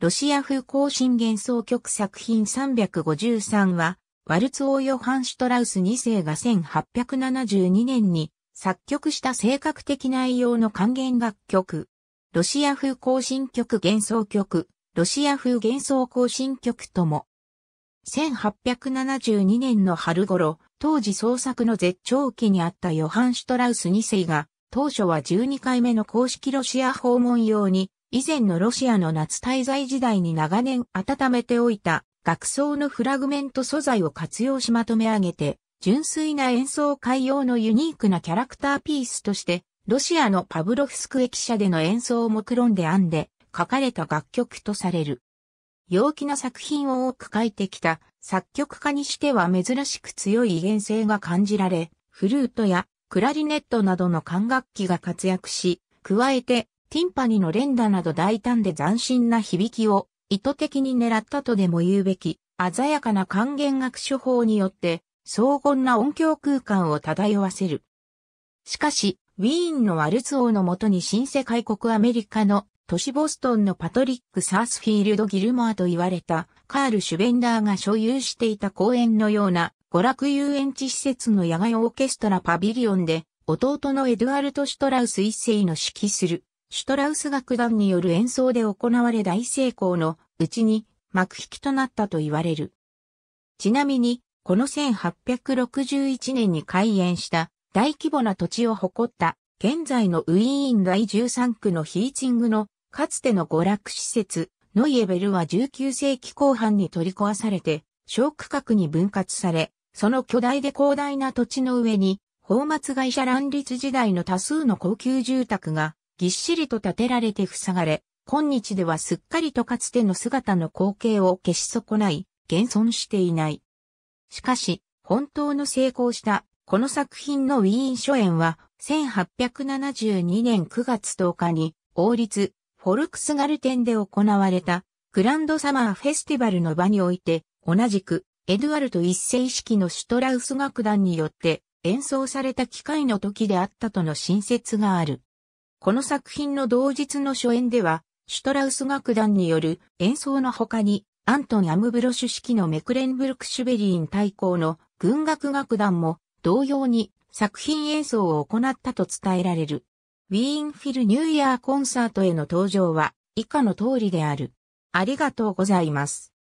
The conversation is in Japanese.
ロシア風行進幻想曲作品353は、ワルツオーヨハン・シュトラウス2世が1872年に作曲した性格的内容の還元楽曲。ロシア風行進曲幻想曲、ロシア風幻想行進曲とも。1872年の春頃、当時創作の絶頂期にあったヨハン・シュトラウス2世が、当初は12回目の公式ロシア訪問用に以前のロシアの夏滞在時代に長年温めておいた楽装のフラグメント素材を活用しまとめ上げて、純粋な演奏会用のユニークなキャラクターピースとして、ロシアのパブロフスク駅舎での演奏を目論んで編んで書かれた楽曲とされる。陽気な作品を多く書いてきた作曲家にしては珍しく強い威厳性が感じられ、フルートやクラリネットなどの管楽器が活躍し、加えてティンパニの連打など大胆で斬新な響きを意図的に狙ったとでも言うべき、鮮やかな還元学手法によって、荘厳な音響空間を漂わせる。しかし、ウィーンのワルツ王のもとに新世界国アメリカの都市ボストンのパトリック・サースフィールド・ギルモアと言われたカール・シュベンダーが所有していた公園のような娯楽遊園地施設の野外オーケストラパビリオンで弟のエドゥアルト・シュトラウス一世の指揮するシュトラウス楽団による演奏で行われ大成功のうちに幕引きとなったと言われる。ちなみに、この1861年に開園した大規模な土地を誇った現在のウィーン第13区のヒーチングのかつての娯楽施設ノイエベルは19世紀後半に取り壊されて小区画に分割され、その巨大で広大な土地の上に、宝末会社乱立時代の多数の高級住宅がぎっしりと建てられて塞がれ、今日ではすっかりとかつての姿の光景を消し損ない、現存していない。しかし、本当の成功したこの作品のウィーン初演は、1872年9月10日に、王立、フォルクスガルテンで行われた、グランドサマーフェスティバルの場において、同じく、エドワルト一世式のシュトラウス楽団によって、演奏された機会の時であったとの新説がある。この作品の同日の初演では、シュトラウス楽団による演奏の他に、アントン・アムブロシュ式のメクレンブルク・シュベリーン対抗の軍楽楽団も同様に作品演奏を行ったと伝えられる。ウィーンフィルニューイヤーコンサートへの登場は以下の通りである。ありがとうございます。